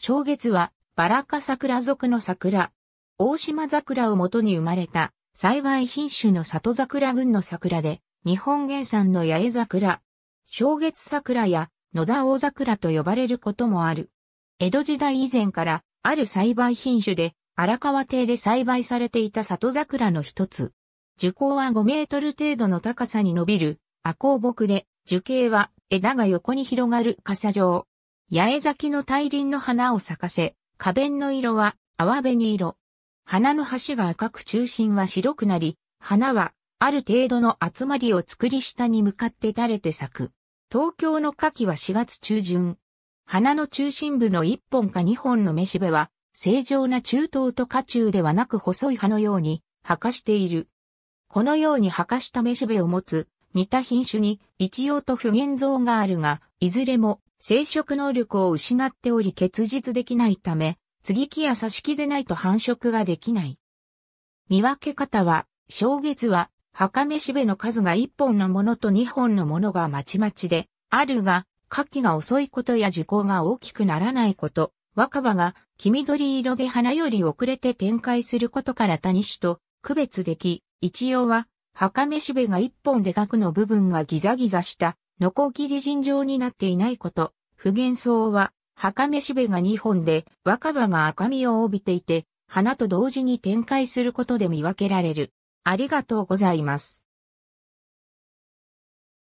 正月は、バラカ桜族の桜。大島桜を元に生まれた、栽培品種の里桜群の桜で、日本原産の八重桜。正月桜や、野田大桜と呼ばれることもある。江戸時代以前から、ある栽培品種で、荒川邸で栽培されていた里桜の一つ。樹高は5メートル程度の高さに伸びる、赤木で、樹形は枝が横に広がる傘状。八重咲きの大輪の花を咲かせ、花弁の色は淡紅色。花の端が赤く中心は白くなり、花はある程度の集まりを作り下に向かって垂れて咲く。東京の夏季は4月中旬。花の中心部の1本か2本の雌しべは、正常な中等と下中ではなく細い葉のように、はかしている。このようにはかした雌しべを持つ、似た品種に一葉と不現像があるが、いずれも生殖能力を失っており結実できないため、継ぎ木や挿し木でないと繁殖ができない。見分け方は、正月は、墓飯べの数が1本のものと2本のものがまちまちで、あるが、夏季が遅いことや樹高が大きくならないこと、若葉が黄緑色で花より遅れて展開することから他種と区別でき、一応は、墓飯べが1本で額の部分がギザギザしたノコギリ尋常になっていないこと、不幻想は、墓めしべが2本で、若葉が赤みを帯びていて、花と同時に展開することで見分けられる。ありがとうございます。